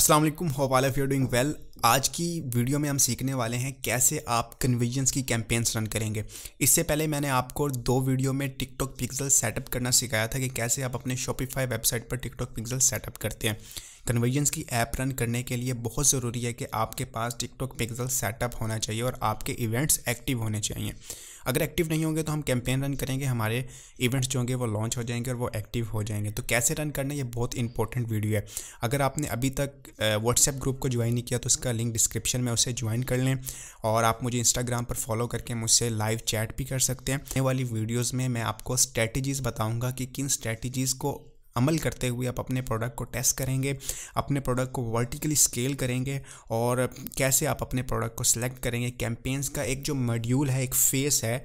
असलम वालेकुम hope of you doing well आज की वीडियो में हम सीखने वाले हैं कैसे आप कन्वर्जन्स की कैंपेन्स रन करेंगे इससे पहले मैंने आपको दो वीडियो में टिकटॉक पिक्सल सेटअप करना सिखाया था कि कैसे आप अपने शॉपिफाई वेबसाइट पर टिकटॉक पिक्सल सेटअप करते हैं कन्वर्जन्स की ऐप रन करने के लिए बहुत ज़रूरी है कि आपके पास टिकटॉक पिक्सल सेटअप होना चाहिए और आपके इवेंट्स एक्टिव होने चाहिए अगर एक्टिव नहीं होंगे तो हम कैंपेन रन करेंगे हमारे इवेंट्स जो होंगे वो लॉन्च हो जाएंगे और वो एक्टिव हो जाएंगे तो कैसे रन करना ये बहुत इंपॉर्टेंट वीडियो है अगर आपने अभी तक व्हाट्सएप ग्रुप को ज्वाइन नहीं किया तो इसका लिंक डिस्क्रिप्शन में उसे ज्वाइन कर लें और आप मुझे इंस्टाग्राम पर फॉलो करके मुझसे लाइव चैट भी कर सकते हैं वाली वीडियोज़ में मैं आपको स्ट्रैटेजीज़ बताऊँगा कि किन स्ट्रैटेजीज़ को अमल करते हुए आप अपने प्रोडक्ट को टेस्ट करेंगे अपने प्रोडक्ट को वर्टिकली स्केल करेंगे और कैसे आप अपने प्रोडक्ट को सिलेक्ट करेंगे कैंपेन्स का एक जो मॉड्यूल है एक फेस है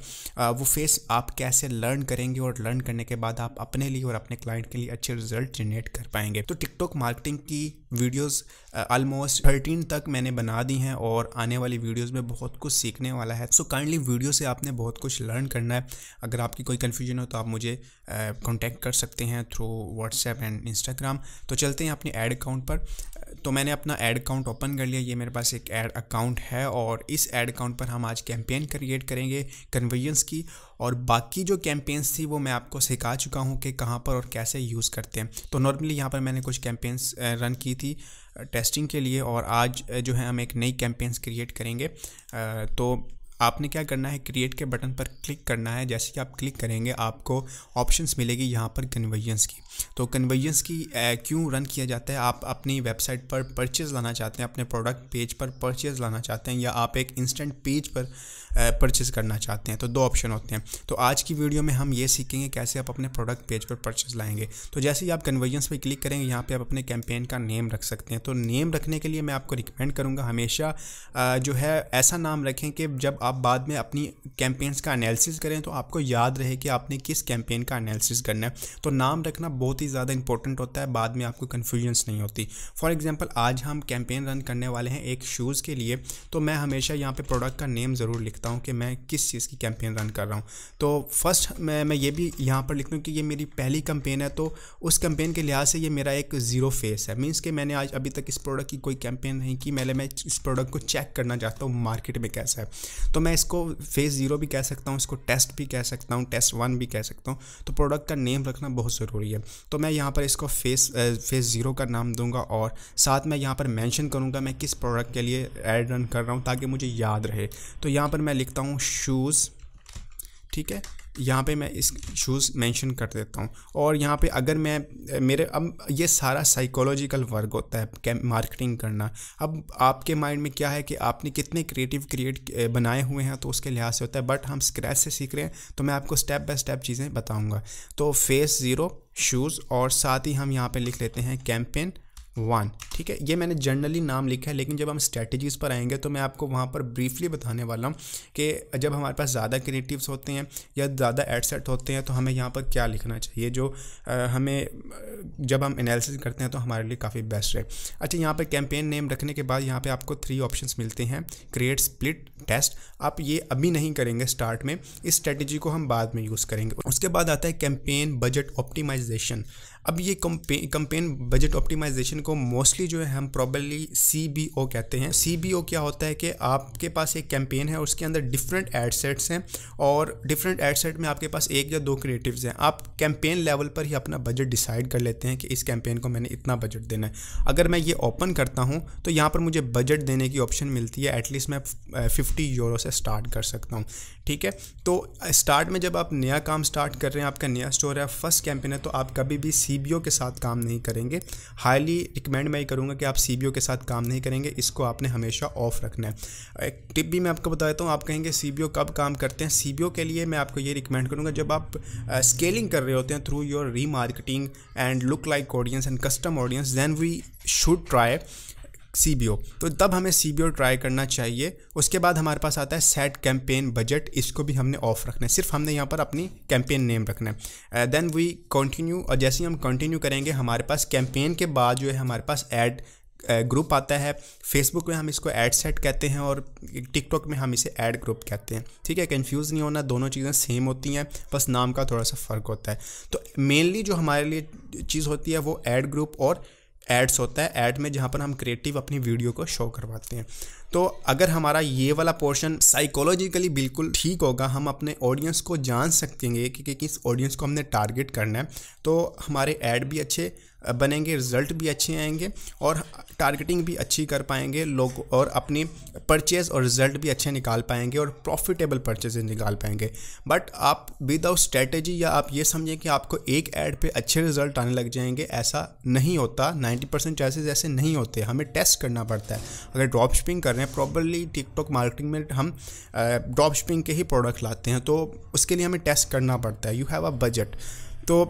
वो फेस आप कैसे लर्न करेंगे और लर्न करने के बाद आप अपने लिए और अपने क्लाइंट के लिए अच्छे रिजल्ट जनरेट कर पाएंगे तो टिकटॉक मार्केटिंग की वीडियोस आलमोस्ट थर्टीन तक मैंने बना दी हैं और आने वाली वीडियोस में बहुत कुछ सीखने वाला है सो काइंडली वीडियो से आपने बहुत कुछ लर्न करना है अगर आपकी कोई कन्फ्यूजन हो तो आप मुझे कॉन्टैक्ट कर सकते हैं थ्रू व्हाट्सएप एंड इंस्टाग्राम तो चलते हैं अपने एड अकाउंट पर तो मैंने अपना एड अकाउंट ओपन कर लिया ये मेरे पास एक एड अकाउंट है और इस एड अकाउंट पर हम आज कैंपेन क्रिएट करेंगे कन्वर्जन्स की और बाकी जो कैंपेन्स थी वो मैं आपको सिखा चुका हूँ कि कहाँ पर और कैसे यूज़ करते हैं तो नॉर्मली यहाँ पर मैंने कुछ कैंपेन्स रन की थी टेस्टिंग के लिए और आज जो है हम एक नई कैंपेन्स क्रिएट करेंगे तो आपने क्या करना है क्रिएट के बटन पर क्लिक करना है जैसे कि आप क्लिक करेंगे आपको ऑप्शंस मिलेगी यहाँ पर कन्वर्जेंस की तो कन्वर्जेंस की क्यों रन किया जाता है आप अपनी वेबसाइट पर परचेज़ लाना चाहते हैं अपने प्रोडक्ट पेज पर परचेज़ लाना चाहते हैं या आप एक इंस्टेंट पेज पर परचेज़ करना चाहते हैं तो दो ऑप्शन होते हैं तो आज की वीडियो में हम ये सीखेंगे कैसे आप अपने प्रोडक्ट पेज पर परचेज़ लाएंगे तो जैसे ही आप कन्वर्जेंस पर क्लिक करेंगे यहाँ पर आप अपने कैंपेन का नेम रख सकते हैं तो नेम रखने के लिए मैं आपको रिकमेंड करूँगा हमेशा जो है ऐसा नाम रखें कि जब आप बाद में अपनी कैंपेन्स का एनालिसिस करें तो आपको याद रहे कि आपने किस कैंपेन का एनालिसिस करना है तो नाम रखना बहुत ही ज़्यादा इंपॉर्टेंट होता है बाद में आपको कन्फ्यूजन्स नहीं होती फॉर एग्जाम्पल आज हम कैंपेन रन करने वाले हैं एक शूज़ के लिए तो मैं हमेशा यहाँ पर प्रोडक्ट का नेम ज़रूर लिखता हूँ कि मैं किस चीज़ की कैंपेन रन कर रहा हूँ तो फर्स्ट मैं मैं ये भी यहाँ पर लिख लूँ कि ये मेरी पहली कंपेन है तो उस कंपेन के लिहाज से ये मेरा एक ज़ीरो फेस है मीन्स कि मैंने आज अभी तक इस प्रोडक्ट की कोई कैंपेन नहीं की मैंने मैं इस प्रोडक्ट को चेक करना चाहता हूँ मार्केट में कैसा है तो मैं इसको फेज़ ज़ीरो भी कह सकता हूँ इसको टेस्ट भी कह सकता हूँ टेस्ट वन भी कह सकता हूँ तो प्रोडक्ट का नेम रखना बहुत ज़रूरी है तो मैं यहाँ पर इसको फेस फेज़ ज़ीरो का नाम दूंगा और साथ में यहाँ पर मैंशन करूँगा मैं किस प्रोडक्ट के लिए एड रन कर रहा हूँ ताकि मुझे याद रहे तो यहाँ पर मैं लिखता हूँ शूज़ ठीक है यहाँ पे मैं इस शूज़ मेंशन कर देता हूँ और यहाँ पे अगर मैं मेरे अब ये सारा साइकोलॉजिकल वर्क होता है मार्केटिंग करना अब आपके माइंड में क्या है कि आपने कितने क्रिएटिव क्रिएट बनाए हुए हैं तो उसके लिहाज से होता है बट हम स्क्रैच से सीख रहे हैं तो मैं आपको स्टेप बाय स्टेप चीज़ें बताऊँगा तो फेस ज़ीरो शूज़ और साथ ही हम यहाँ पर लिख लेते हैं कैंपेन वन ठीक है ये मैंने जनरली नाम लिखा है लेकिन जब हम स्ट्रैटेजीज़ पर आएंगे तो मैं आपको वहाँ पर ब्रीफली बताने वाला हूँ कि जब हमारे पास ज़्यादा क्रिएटिव्स होते हैं या ज़्यादा एडसेट होते हैं तो हमें यहाँ पर क्या लिखना चाहिए जो आ, हमें जब हम एनालिसिस करते हैं तो हमारे लिए काफ़ी बेस्ट है अच्छा यहाँ पर कैंपेन नेम रखने के बाद यहाँ पर आपको थ्री ऑप्शन मिलते हैं क्रिएट स्प्लिट टेस्ट आप ये अभी नहीं करेंगे स्टार्ट में इस स्ट्रेटजी को हम बाद में यूज़ करेंगे उसके बाद आता है कैंपेन बजट ऑप्टिमाइजेशन अब ये कंपेन बजट ऑप्टिमाइजेशन को मोस्टली जो है हम प्रॉबली सी बी ओ कहते हैं सी बी ओ क्या होता है कि आपके पास एक कैंपेन है उसके अंदर डिफरेंट एडसेट्स हैं और डिफरेंट एडसेट में आपके पास एक या दो क्रिएटिव्स हैं आप कैंपेन लेवल पर ही अपना बजट डिसाइड कर लेते हैं कि इस कैंपेन को मैंने इतना बजट देना है अगर मैं ये ओपन करता हूँ तो यहाँ पर मुझे बजट देने की ऑप्शन मिलती है एटलीस्ट मैं फिफ्टी यूरो से स्टार्ट कर सकता हूँ ठीक है तो स्टार्ट में जब आप नया काम स्टार्ट कर रहे हैं आपका नया स्टोर है फर्स्ट कैंपेन है तो आप कभी भी सी के साथ काम नहीं करेंगे हाईली रिकमेंड मैं ये करूँगा कि आप सी के साथ काम नहीं करेंगे इसको आपने हमेशा ऑफ रखना है एक टिप भी मैं आपको बता देता हूँ आप कहेंगे सी कब काम करते हैं सी के लिए मैं आपको ये रिकमेंड करूँगा जब आप स्केलिंग कर रहे होते हैं through your re and look like audience and custom audience then we should try see तो तब हमें सी ट्राई करना चाहिए उसके बाद हमारे पास आता है सेट कैंपेन बजट इसको भी हमने ऑफ रखना है सिर्फ हमने यहाँ पर अपनी कैंपेन नेम रखना है देन वी कंटिन्यू और जैसे ही हम कंटिन्यू करेंगे हमारे पास कैंपेन के बाद जो है हमारे पास एड ग्रुप uh, आता है फेसबुक में हम इसको एड सेट कहते हैं और टिकटॉक में हम इसे ऐड ग्रुप कहते हैं ठीक है कंफ्यूज नहीं होना दोनों चीज़ें सेम होती हैं बस नाम का थोड़ा सा फ़र्क होता है तो मेनली जो हमारे लिए चीज़ होती है वो ऐड ग्रुप और एड्स होता है एड में जहाँ पर हम क्रिएटिव अपनी वीडियो को शो करवाते हैं तो अगर हमारा ये वाला पोर्शन साइकोलॉजिकली बिल्कुल ठीक होगा हम अपने ऑडियंस को जान सकेंगे कि, कि किस ऑडियंस को हमने टारगेट करना है तो हमारे ऐड भी अच्छे बनेंगे रिजल्ट भी अच्छे आएंगे और टारगेटिंग भी अच्छी कर पाएंगे लोग और अपनी परचेज़ और रिजल्ट भी अच्छे निकाल पाएंगे और प्रॉफिटेबल परचेज निकाल पाएंगे बट आप विदाउट स्ट्रेटेजी या आप ये समझें कि आपको एक ऐड पे अच्छे रिजल्ट आने लग जाएंगे ऐसा नहीं होता 90 परसेंट चांसेज ऐसे नहीं होते हमें टेस्ट करना पड़ता है अगर ड्रॉप शिपिंग कर रहे हैं प्रॉपरली टिकटॉक मार्केटिंग में हम ड्रॉप शिपिंग के ही प्रोडक्ट लाते हैं तो उसके लिए हमें टेस्ट करना पड़ता है यू हैव अ बजट तो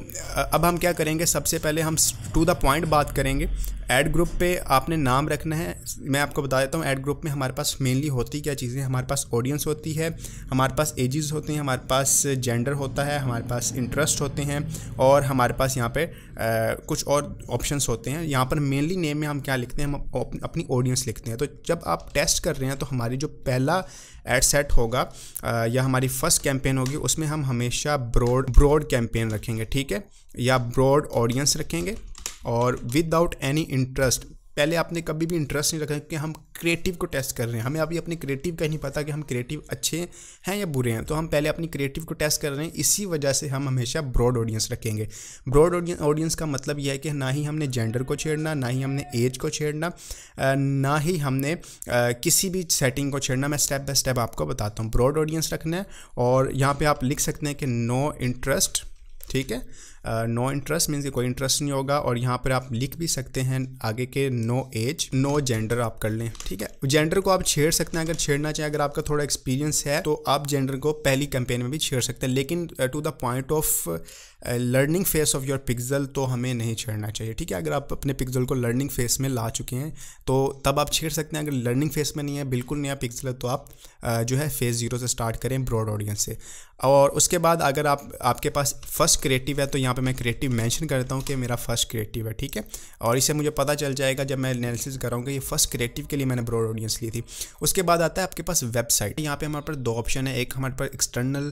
अब हम क्या करेंगे सबसे पहले हम टू द पॉइंट बात करेंगे ऐड ग्रुप पे आपने नाम रखना है मैं आपको बता देता हूँ ऐड ग्रुप में हमारे पास मेनली होती क्या चीज़ें हमारे पास ऑडियंस होती है हमारे पास एजेस होते हैं हमारे पास जेंडर होता है हमारे पास इंटरेस्ट होते हैं और हमारे पास यहाँ पे आ, कुछ और ऑप्शंस होते हैं यहाँ पर मेनली नेम में हम क्या लिखते हैं हम अपनी ऑडियंस लिखते हैं तो जब आप टेस्ट कर रहे हैं तो हमारी जो पहला एड सेट होगा आ, या हमारी फर्स्ट कैंपेन होगी उसमें हम हमेशा ब्रॉड ब्रॉड कैंपेन रखेंगे ठीक है या ब्रॉड ऑडियंस रखेंगे और विदाउट एनी इंटरेस्ट पहले आपने कभी भी इंटरेस्ट नहीं रखा कि हम क्रिएटिव को टेस्ट कर रहे हैं हमें अभी अपने क्रिएटिव का नहीं पता कि हम क्रिएटिव अच्छे हैं या बुरे हैं तो हम पहले अपनी क्रिएटिव को टेस्ट कर रहे हैं इसी वजह से हम हमेशा ब्रॉड ऑडियंस रखेंगे ब्रॉड ऑडियंस का मतलब यह है कि ना ही हमने जेंडर को छेड़ना ना ही हमने एज को छेड़ना ना ही हमने किसी भी सेटिंग को छेड़ना मैं स्टेप बाय स्टेप आपको बताता हूँ ब्रॉड ऑडियंस रखना है और यहाँ पर आप लिख सकते हैं कि नो इंटरेस्ट ठीक है नो इंटरेस्ट मीन्स कोई इंटरेस्ट नहीं होगा और यहाँ पर आप लिख भी सकते हैं आगे के नो एज नो जेंडर आप कर लें ठीक है जेंडर को आप छेड़ सकते हैं अगर छेड़ना चाहिए अगर आपका थोड़ा एक्सपीरियंस है तो आप जेंडर को पहली कैंपेन में भी छेड़ सकते हैं लेकिन to the point of learning phase of your pixel तो हमें नहीं छेड़ना चाहिए ठीक है अगर आप अपने पिक्जल को लर्निंग फेस में ला चुके हैं तो तब आप छेड़ सकते हैं अगर लर्निंग फेस में नहीं है बिल्कुल नया पिक्जल है तो आप uh, जो है फेस जीरो से स्टार्ट करें ब्रॉड ऑडियंस से और उसके बाद अगर आप आपके पास फर्स्ट क्रिएटिव है तो यहाँ पे मैं क्रिएटिव मेंशन करता हूँ कि मेरा फर्स्ट क्रिएटिव है ठीक है और इससे मुझे पता चल जाएगा जब मैं एनालिसिस कराऊंगा ये फर्स्ट क्रिएटिव के लिए मैंने ब्रॉड ऑडियंस ली थी उसके बाद आता है आपके पास वेबसाइट यहाँ पे हमारे पास दो ऑप्शन है एक हमारे पास एक्सटर्नल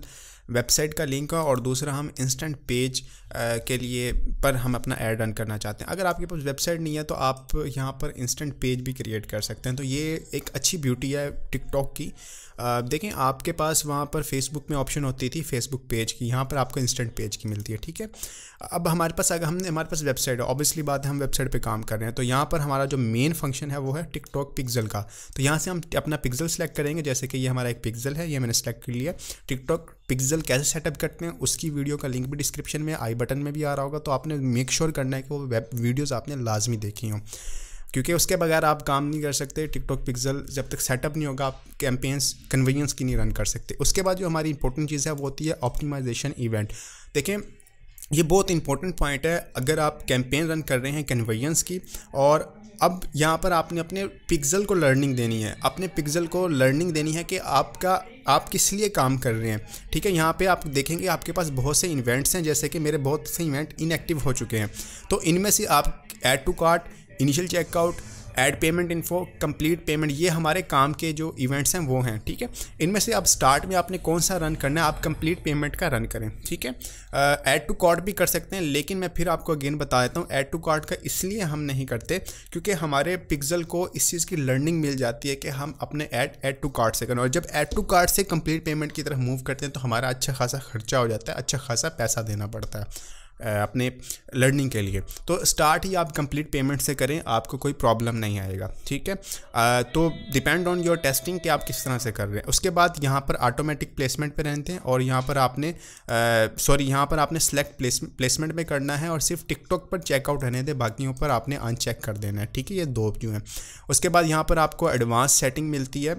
वेबसाइट का लिंक है और दूसरा हम इंस्टेंट पेज के लिए पर हम अपना ऐड रन करना चाहते हैं अगर आपके पास वेबसाइट नहीं है तो आप यहाँ पर इंस्टेंट पेज भी क्रिएट कर सकते हैं तो ये एक अच्छी ब्यूटी है टिकटॉक की देखें आपके पास वहाँ पर फेसबुक में ऑप्शन होती थी फेसबुक पेज की यहाँ पर आपको इंस्टेंट पेज की मिलती है ठीक है अब हमारे पास अगर हमने हमारे पास वेबसाइट है ऑब्वियसली बात है हम वेबसाइट पर काम कर रहे हैं तो यहाँ पर हमारा जो मेन फंक्शन है वो है टिकटॉक पिक्जल का तो यहाँ से हम अपना पिक्जल सेलेक्ट करेंगे जैसे कि ये हमारा एक पिक्जल है ये मैंने सेलेक्ट कर लिया टिकटॉक पिक्सल कैसे सेटअप करते हैं उसकी वीडियो का लिंक भी डिस्क्रिप्शन में आई बटन में भी आ रहा होगा तो आपने मेक श्योर sure करना है कि वो वेब वीडियोज़ आपने लाजमी देखी हों क्योंकि उसके बगैर आप काम नहीं कर सकते टिकटॉक पिक्सल जब तक सेटअप नहीं होगा आप कैंपेन्स कन्वीनियंस की नहीं रन कर सकते उसके बाद जो हमारी इंपॉर्टेंट चीज़ है वो होती है ऑप्टिमाइजेशन इवेंट देखें ये बहुत इंपॉर्टेंट पॉइंट है अगर आप कैंपेन रन कर रहे हैं कन्वीनियंस की और अब यहाँ पर आपने अपने पिक्सल को लर्निंग देनी है अपने पिक्सल को लर्निंग देनी है कि आपका आप किस लिए काम कर रहे हैं ठीक है यहाँ पे आप देखेंगे आपके पास बहुत से इवेंट्स हैं जैसे कि मेरे बहुत से इवेंट इनएक्टिव हो चुके हैं तो इनमें से आप add to cart initial checkout add payment info complete payment ये हमारे काम के जो इवेंट्स हैं वो हैं ठीक है इनमें से आप स्टार्ट में आपने कौन सा रन करना है आप कंप्लीट पेमेंट का रन करें ठीक है ऐड टू कार्ड भी कर सकते हैं लेकिन मैं फिर आपको अगेन बता देता हूँ ऐड टू कार्ड का इसलिए हम नहीं करते क्योंकि हमारे पिक्जल को इस चीज़ की लर्निंग मिल जाती है कि हम अपने ऐड ऐड टू कार्ड से करें और जब ऐड टू कार्ड से कंप्लीट पेमेंट की तरफ मूव करते हैं तो हमारा अच्छा खासा खर्चा हो जाता है अच्छा खासा पैसा देना पड़ता है अपने लर्निंग के लिए तो स्टार्ट ही आप कंप्लीट पेमेंट से करें आपको कोई प्रॉब्लम नहीं आएगा ठीक है तो डिपेंड ऑन योर टेस्टिंग कि आप किस तरह से कर रहे हैं उसके बाद यहाँ पर ऑटोमेटिक प्लेसमेंट पे रहते हैं और यहाँ पर आपने सॉरी यहाँ पर आपने सेलेक्ट प्लेसमेंट में करना है और सिर्फ टिकटॉक पर चेकआउट रहने दें बाकियों पर आपने अनचेक कर देना है ठीक है ये दो क्यों हैं उसके बाद यहाँ पर आपको एडवांस सेटिंग मिलती है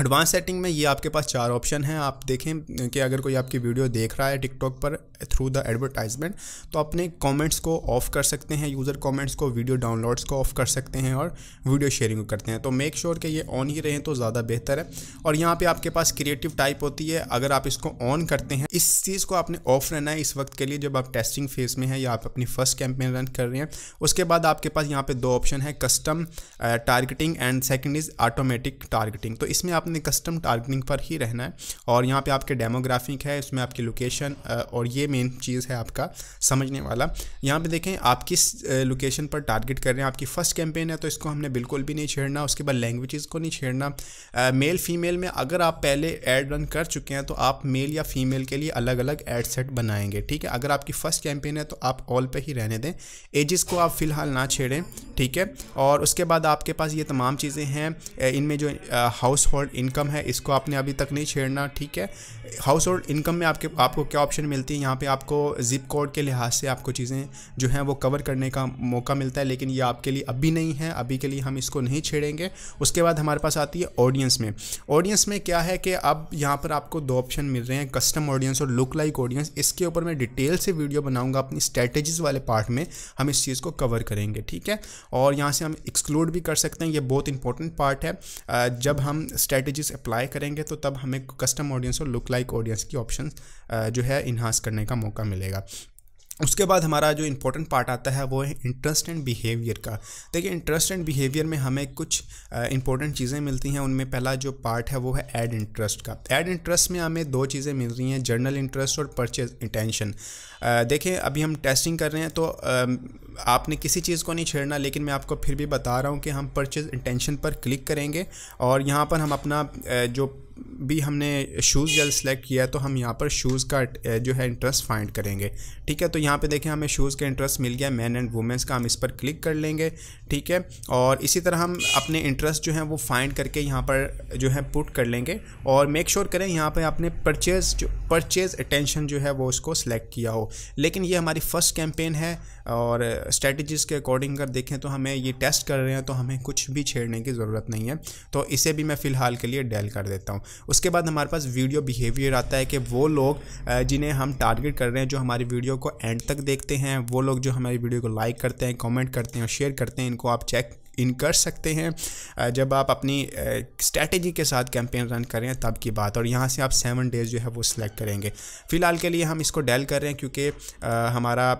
एडवांस सेटिंग में ये आपके पास चार ऑप्शन हैं आप देखें कि अगर कोई आपकी वीडियो देख रहा है टिकटॉक पर थ्रू द एडवर्टाइजमेंट तो अपने कमेंट्स को ऑफ कर सकते हैं यूज़र कमेंट्स को वीडियो डाउनलोड्स को ऑफ कर सकते हैं और वीडियो शेयरिंग करते हैं तो मेक श्योर sure कि ये ऑन ही रहें तो ज़्यादा बेहतर है और यहाँ पर आपके पास क्रिएटिव टाइप होती है अगर आप इसको ऑन करते हैं इस चीज़ को आपने ऑफ रहना है इस वक्त के लिए जब आप टेस्टिंग फेज़ में हैं या आप अपनी फर्स्ट कैंपेन रन कर रहे हैं उसके बाद आपके पास यहाँ पर दो ऑप्शन है custom targeting and second is automatic targeting तो इसमें आपने कस्टम टारगेटिंग पर ही रहना है और यहाँ पे आपके डेमोग्राफिक है इसमें आपकी लोकेशन uh, और ये मेन चीज़ है आपका समझने वाला यहाँ पे देखें आप किस लोकेशन पर टारगेट कर रहे हैं आपकी फ़र्स्ट कैंपेन है तो इसको हमने बिल्कुल भी नहीं छेड़ना उसके बाद लैंग्वेजेस को नहीं छेड़ना मेल फीमेल में अगर आप पहले एड रन कर चुके हैं तो आप मेल या फीमेल के लिए अलग अलग एड सेट बनाएंगे ठीक है अगर आपकी फ़र्स्ट कैंपेन है तो आप ऑल पर ही रहने दें एजिस को आप फ़िलहाल ना छेड़ें ठीक है और उसके बाद आपके पास ये तमाम चीज़ें हैं इनमें जो हाउस होल्ड इनकम है इसको आपने अभी तक नहीं छेड़ना ठीक है हाउस होल्ड इनकम में आपके आपको क्या ऑप्शन मिलती है यहाँ पे आपको ज़िप कोड के लिहाज से आपको चीज़ें जो हैं वो कवर करने का मौका मिलता है लेकिन ये आपके लिए अभी नहीं है अभी के लिए हम इसको नहीं छेड़ेंगे उसके बाद हमारे पास आती है ऑडियंस में ऑडियंस में क्या है कि अब यहाँ पर आपको दो ऑप्शन मिल रहे हैं कस्टम ऑडियंस और लुक लाइक ऑडियंस इसके ऊपर मैं डिटेल से वीडियो बनाऊँगा अपनी स्ट्रैटेजीज़ वाले पार्ट में हम इस चीज़ को कवर करेंगे ठीक है और यहाँ से हम एक्सक्लूड भी कर सकते हैं ये बहुत इंपॉर्टेंट पार्ट है जब हम स्ट्रैटेजीज अप्लाई करेंगे तो तब हमें कस्टम ऑडियंस और लुक लाइक ऑडियंस की ऑप्शन जो है इन्हांस करने का मौका मिलेगा उसके बाद हमारा जो इम्पोर्टेंट पार्ट आता है वो है इंटरेस्ट एंड बिहेवियर का देखिए इंटरेस्ट एंड बिहेवियर में हमें कुछ इंपॉर्टेंट चीज़ें मिलती हैं उनमें पहला जो पार्ट है वो है एड इंटरेस्ट का एड इंटरेस्ट में हमें दो चीज़ें मिल रही हैं जर्नल इंटरेस्ट और परचेज इंटेंशन देखिए अभी हम टेस्टिंग कर रहे हैं तो आ, आपने किसी चीज़ को नहीं छेड़ना लेकिन मैं आपको फिर भी बता रहा हूँ कि हम परचेज इंटेंशन पर क्लिक करेंगे और यहाँ पर हम अपना जो भी हमने शूज़ जल सेलेक्ट किया है तो हम यहाँ पर शूज़ का जो है इंटरेस्ट फाइंड करेंगे ठीक है तो यहाँ पे देखें हमें शूज़ का इंटरेस्ट मिल गया मैन एंड वुमेंस का हम इस पर क्लिक कर लेंगे ठीक है और इसी तरह हम अपने इंटरेस्ट जो है वो फाइंड करके यहाँ पर जो है पुट कर लेंगे और मेक श्योर sure करें यहाँ पर आपने परचेज़ परचेज़ अटेंशन जो है वो उसको सिलेक्ट किया हो लेकिन ये हमारी फ़र्स्ट कैंपेन है और स्ट्रेटजीज़ के अकॉर्डिंग अगर देखें तो हमें ये टेस्ट कर रहे हैं तो हमें कुछ भी छेड़ने की ज़रूरत नहीं है तो इसे भी मैं फ़िलहाल के लिए डेल कर देता हूँ उसके बाद हमारे पास वीडियो बिहेवियर आता है कि वो लोग जिन्हें हम टारगेट कर रहे हैं जो हमारी वीडियो को एंड तक देखते हैं वो लोग जो हमारी वीडियो को लाइक करते हैं कॉमेंट करते हैं और शेयर करते हैं इनको आप चेक इन कर सकते हैं जब आप अपनी स्ट्रेटजी के साथ कैंपेन रन करें तब की बात और यहाँ से आप सेवन डेज़ जो है वो सिलेक्ट करेंगे फ़िलहाल के लिए हम इसको डेल कर रहे हैं क्योंकि हमारा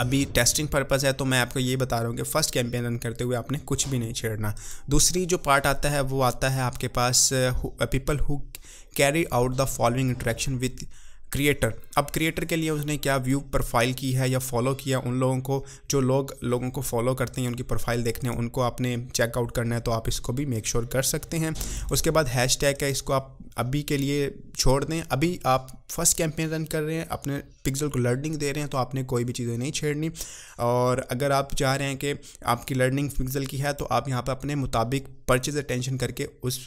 अभी टेस्टिंग पर्पज़ है तो मैं आपको ये बता रहा हूँ कि फ़र्स्ट कैंपेन रन करते हुए आपने कुछ भी नहीं छेड़ना दूसरी जो पार्ट आता है वो आता है आपके पास people who carry out the following interaction with creator अब क्रिएटर के लिए उसने क्या व्यू प्रोफाइल की है या फॉलो किया उन लोगों को जो लोग लोगों को फॉलो करते हैं उनकी प्रोफाइल देखने उनको आपने चेकआउट करना है तो आप इसको भी मेक श्योर sure कर सकते हैं उसके बाद हैश टैग है इसको आप अभी के लिए छोड़ दें अभी आप फर्स्ट कैंपेन रन कर रहे हैं अपने पिक्सल को लर्निंग दे रहे हैं तो आपने कोई भी चीज़ें नहीं छेड़नी और अगर आप चाह रहे हैं कि आपकी लर्निंग पिक्सल की है तो आप यहाँ पर अपने मुताबिक परचेज अटेंशन करके उस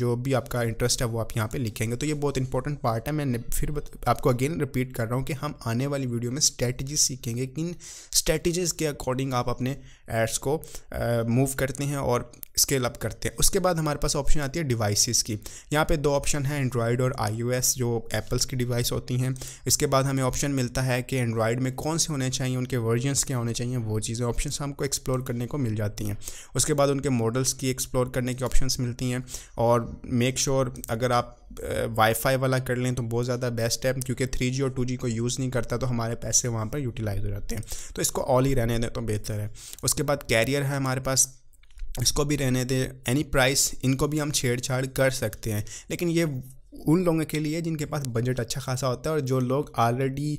जो भी आपका इंटरेस्ट है वो आप यहाँ पे लिखेंगे तो ये बहुत इंपॉर्टेंट पार्ट है मैं फिर आपको अगेन रिपीट कर रहा हूँ कि हम आने वाली वीडियो में स्ट्रैटेजी सीखेंगे किन स्ट्रैटेजीज़ के अकॉर्डिंग आप अपने एड्स को मूव करते हैं और स्केल अप करते हैं उसके बाद हमारे पास ऑप्शन आती है डिवाइसेस की यहाँ पे दो ऑप्शन है एंड्रॉयड और आईओएस जो एप्पल्स की डिवाइस होती हैं इसके बाद हमें ऑप्शन मिलता है कि एंड्रॉयड में कौन से होने चाहिए उनके वर्जनस क्या होने चाहिए वो चीज़ें ऑप्शन हमको एक्सप्लोर करने को मिल जाती हैं उसके बाद उनके मॉडल्स की एक्सप्लोर करने की ऑप्शन मिलती हैं और मेक श्योर sure अगर आप वाईफाई वाला कर लें तो बहुत ज़्यादा बेस्ट है क्योंकि थ्री और टू को यूज़ नहीं करता तो हमारे पैसे वहाँ पर यूटिलाइज हो जाते हैं तो इसको ऑल ही रहने दें तो बेहतर है उसके बाद कैरियर है हमारे पास इसको भी रहने दें एनी प्राइस इनको भी हम छेड़छाड़ कर सकते हैं लेकिन ये उन लोगों के लिए जिनके पास बजट अच्छा खासा होता है और जो लोग ऑलरेडी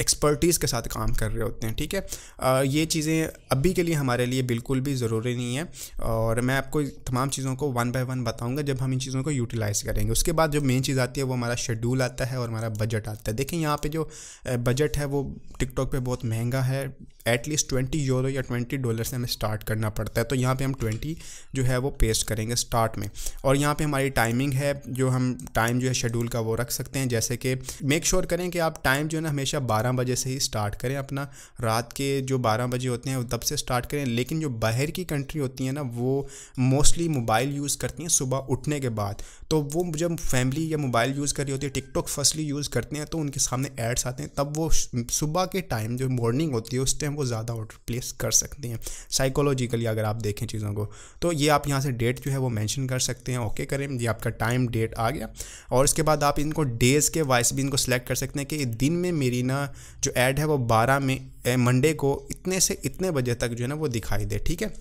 एक्सपर्टीज़ uh, के साथ काम कर रहे होते हैं ठीक है uh, ये चीज़ें अभी के लिए हमारे लिए बिल्कुल भी ज़रूरी नहीं है और मैं आपको तमाम चीज़ों को वन बाय वन बताऊंगा जब हम इन चीज़ों को यूटिलाइज़ करेंगे उसके बाद जो मेन चीज़ आती है वो हमारा शेड्यूल आता है और हमारा बजट आता है देखें यहाँ पर जो बजट uh, है वो टिकटॉक पर बहुत महंगा है एटलीस्ट ट्वेंटी यूरो या ट्वेंटी डॉलर से हमें स्टार्ट करना पड़ता है तो यहाँ पे हम ट्वेंटी जो है वो पेस्ट करेंगे स्टार्ट में और यहाँ पे हमारी टाइमिंग है जो हम टाइम जो है शेड्यूल का वो रख सकते हैं जैसे कि मेक श्योर करें कि आप टाइम जो है ना हमेशा बारह बजे से ही स्टार्ट करें अपना रात के जो बारह बजे होते हैं तब से स्टार्ट करें लेकिन जो बाहर की कंट्री होती है ना वो मोस्टली मोबाइल यूज़ करती हैं सुबह उठने के बाद तो वो जब फैमिली या मोबाइल यूज़ कर रही होती है टिकटॉक फर्स्टली यूज़ करते हैं तो उनके सामने एड्स आते हैं तब वो सुबह के टाइम जो मॉर्निंग होती है उस टाइम हैं वो ज़्यादा रिप्लेस कर सकते हैं साइकोलॉजिकली अगर आप देखें चीज़ों को तो ये आप यहाँ से डेट जो है वो मैंशन कर सकते हैं ओके करें ये आपका टाइम डेट आ गया और इसके बाद आप इनको डेज़ के वाइस भी इनको सेलेक्ट कर सकते हैं कि दिन में मेरी ना जो एड है वो बारह में मंडे को इतने से इतने बजे तक जो है ना वो दिखाई दे ठीक है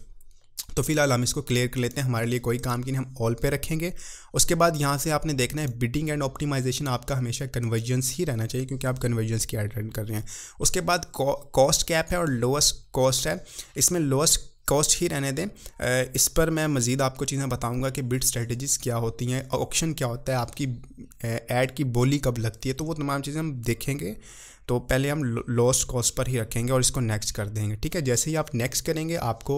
तो फिलहाल हम इसको क्लियर कर लेते हैं हमारे लिए कोई काम की नहीं हम ऑल पे रखेंगे उसके बाद यहाँ से आपने देखना है बिडिंग एंड ऑप्टिमाइजेशन आपका हमेशा कन्वर्जेंस ही रहना चाहिए क्योंकि आप कन्वर्जेंस की एड कर रहे हैं उसके बाद कॉस्ट कैप है और लोएस्ट कॉस्ट है इसमें लोएस्ट कॉस्ट ही रहने दें इस पर मैं मज़ीद आपको चीज़ें बताऊंगा कि बिड स्ट्रेटजीज़ क्या होती हैं ऑप्शन क्या होता है आपकी एड की बोली कब लगती है तो वो तमाम चीज़ें हम देखेंगे तो पहले हम लॉस कॉस्ट पर ही रखेंगे और इसको नेक्स्ट कर देंगे ठीक है जैसे ही आप नेक्स्ट करेंगे आपको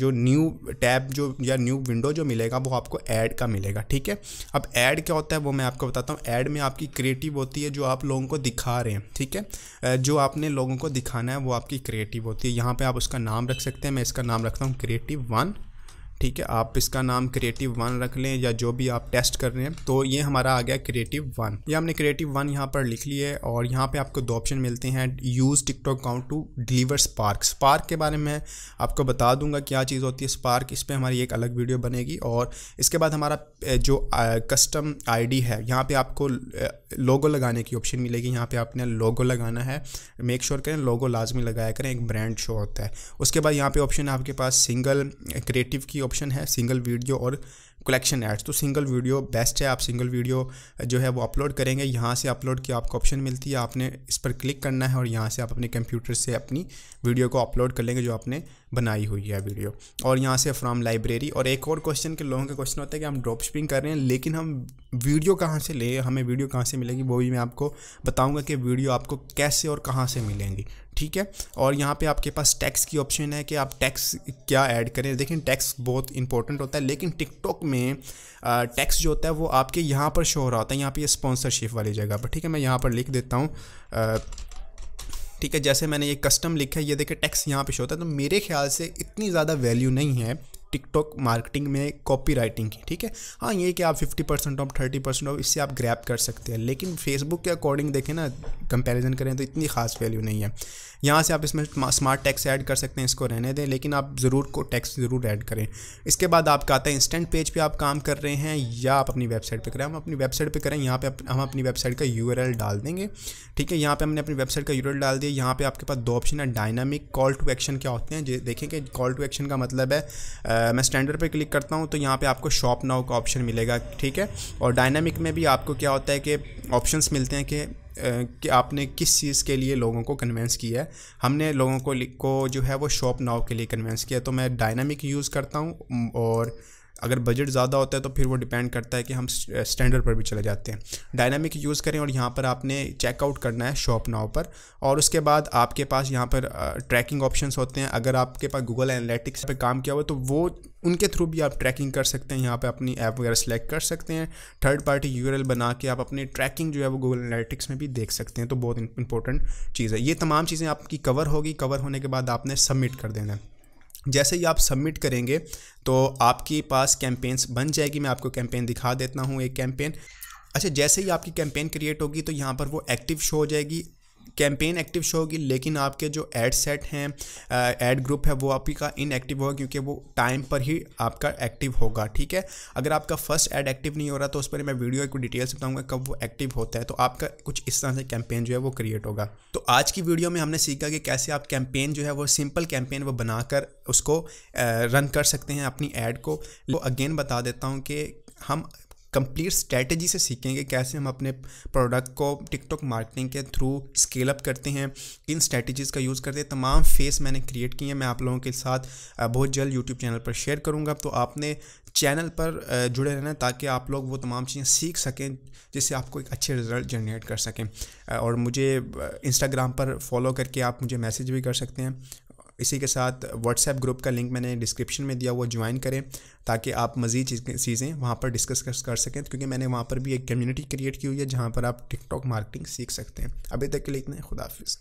जो न्यू टैब जो या न्यू विंडो जो मिलेगा वो आपको ऐड का मिलेगा ठीक है अब ऐड क्या होता है वो मैं आपको बताता हूँ ऐड में आपकी क्रिएटिव होती है जो आप लोगों को दिखा रहे हैं ठीक है जो आपने लोगों को दिखाना है वो आपकी क्रिएटिव होती है यहाँ पर आप उसका नाम रख सकते हैं मैं इसका नाम रखता हूँ क्रिएटिव वन ठीक है आप इसका नाम क्रिएटिव वन रख लें या जो भी आप टेस्ट कर रहे हैं तो ये हमारा आ गया क्रिएटिव वन ये हमने क्रिएटिव वन यहाँ पर लिख है और यहाँ पे आपको दो ऑप्शन मिलते हैं use TikTok account to deliver spark spark के बारे में आपको बता दूंगा क्या चीज़ होती है स्पार्क इस पर हमारी एक अलग वीडियो बनेगी और इसके बाद हमारा जो कस्टम आई है यहाँ पर आपको लोगो लगाने की ऑप्शन मिलेगी यहाँ पर आपने लोगो लगाना है मेक श्योर sure करें लोगो लाजमी लगाया करें एक ब्रांड शो होता है उसके बाद यहाँ पर ऑप्शन है आपके पास सिंगल क्रिएटिव की ऑप्शन है सिंगल वीडियो और कलेक्शन एड्स तो सिंगल वीडियो बेस्ट है आप सिंगल वीडियो uh, जो है वो अपलोड करेंगे यहाँ से अपलोड की आपको ऑप्शन मिलती है आपने इस पर क्लिक करना है और यहाँ से आप अपने कंप्यूटर से अपनी वीडियो को अपलोड कर लेंगे जो आपने बनाई हुई है वीडियो और यहाँ से फ्रॉम लाइब्रेरी और एक और क्वेश्चन के लोगों का क्वेश्चन होता है कि हम ड्रॉप शिपिंग कर रहे हैं लेकिन हम वीडियो कहाँ से ले हमें वीडियो कहाँ से मिलेगी वो भी मैं आपको बताऊँगा कि वीडियो आपको कैसे और कहाँ से मिलेंगी ठीक है और यहाँ पे आपके पास टैक्स की ऑप्शन है कि आप टैक्स क्या ऐड करें देखें टैक्स बहुत इंपॉर्टेंट होता है लेकिन टिकटॉक में टैक्स जो होता है वो आपके यहाँ पर शो हो रहा होता है यहाँ पे स्पॉन्सरशिप वाली जगह पर ठीक है मैं यहाँ पर लिख देता हूँ ठीक है जैसे मैंने ये कस्टम लिखा है ये देखे टैक्स यहाँ पे शो होता है तो मेरे ख्याल से इतनी ज़्यादा वैल्यू नहीं है टिकटॉक मार्केटिंग में कॉपी राइटिंग की ठीक है हाँ ये कि आप fifty percent off thirty percent off इससे आप ग्रैप कर सकते हैं लेकिन फेसबुक के अकॉर्डिंग देखें ना कंपैरिजन करें तो इतनी खास वैल्यू नहीं है यहाँ से आप इसमें स्मार्ट टैक्स ऐड कर सकते हैं इसको रहने दें लेकिन आप ज़रूर को टैक्स ज़रूर ऐड करें इसके बाद आपका आता है इंस्टेंट पेज पे आप काम कर रहे हैं या आप अपनी वेबसाइट पे करें हम अपनी वेबसाइट पे करें यहाँ पे हम अपनी वेबसाइट का यू डाल देंगे ठीक है यहाँ पर हमने अपनी वेबसाइट का यू डाल दिया यहाँ पर आपके पास दो ऑप्शन है डायनामिक कॉल टू एक्शन क्या होते हैं देखें कि कॉल टू एक्शन का मतलब है मैं स्टैंडर्ड पर क्लिक करता हूँ तो यहाँ पर आपको शॉप नाउ का ऑप्शन मिलेगा ठीक है और डायनामिक में भी आपको क्या होता है कि ऑप्शन मिलते हैं कि कि आपने किस चीज़ के लिए लोगों को कन्वेंस किया है हमने लोगों को को जो है वो शॉप नाव के लिए कन्वेंस किया तो मैं डायनामिक यूज़ करता हूँ और अगर बजट ज़्यादा होता है तो फिर वो डिपेंड करता है कि हम स्टैंडर्ड पर भी चले जाते हैं डायनामिक यूज़ करें और यहाँ पर आपने चेकआउट करना है शॉप नाव पर और उसके बाद आपके पास यहाँ पर ट्रैकिंग ऑप्शन होते हैं अगर आपके पास गूगल एनालिटिक्स पर काम किया हुआ तो वो उनके थ्रू भी आप ट्रैकिंग कर सकते हैं यहाँ पे अपनी ऐप वगैरह सेलेक्ट कर सकते हैं थर्ड पार्टी यू बना के आप अपनी ट्रैकिंग जो है वो गूगल एनालिटिक्स में भी देख सकते हैं तो बहुत इंपॉर्टेंट चीज़ है ये तमाम चीज़ें आपकी कवर होगी कवर होने के बाद आपने सबमिट कर देना है जैसे ही आप सबमिट करेंगे तो आपके पास कैंपेन्स बन जाएगी मैं आपको कैंपेन दिखा देता हूँ एक कैंपेन अच्छा जैसे ही आपकी कैंपेन क्रिएट होगी तो यहाँ पर वो एक्टिव शो हो जाएगी कैंपेन एक्टिव शो होगी लेकिन आपके जो एड सेट हैं एड ग्रुप है वो आपका इनएक्टिव होगा क्योंकि वो टाइम पर ही आपका एक्टिव होगा ठीक है अगर आपका फर्स्ट एड एक्टिव नहीं हो रहा तो उस पर मैं वीडियो को डिटेल्स बताऊँगा कब वो एक्टिव होता है तो आपका कुछ इस तरह से कैंपेन जो है वो क्रिएट होगा तो आज की वीडियो में हमने सीखा कि कैसे आप कैंपेन जो है वो सिंपल कैंपेन वो बनाकर उसको रन कर सकते हैं अपनी एड को अगेन तो बता देता हूँ कि हम कंप्लीट स्ट्रैटेजी से सीखेंगे कैसे हम अपने प्रोडक्ट को टिकटॉक मार्केटिंग के थ्रू स्केल अप करते हैं किन स्ट्रैटेजीज़ का यूज़ करते हैं तमाम फेस मैंने क्रिएट किए हैं मैं आप लोगों के साथ बहुत जल्द यूट्यूब चैनल पर शेयर करूँगा तो आपने चैनल पर जुड़े रहना ताकि आप लोग वो तमाम चीज़ें सीख सकें जिससे आपको एक अच्छे रिजल्ट जनरेट कर सकें और मुझे इंस्टाग्राम पर फॉलो करके आप मुझे मैसेज भी कर सकते हैं इसी के साथ व्हाट्सएप ग्रुप का लिंक मैंने डिस्क्रिप्शन में दिया हुआ ज्वाइन करें ताकि आप मज़ीद चीज़ें वहाँ पर डिस्कस कर सकें क्योंकि मैंने वहाँ पर भी एक कम्युनिटी क्रिएट की हुई है जहाँ पर आप टिकटॉक मार्केटिंग सीख सकते हैं अभी तक के लिए इतना खुदाफिज़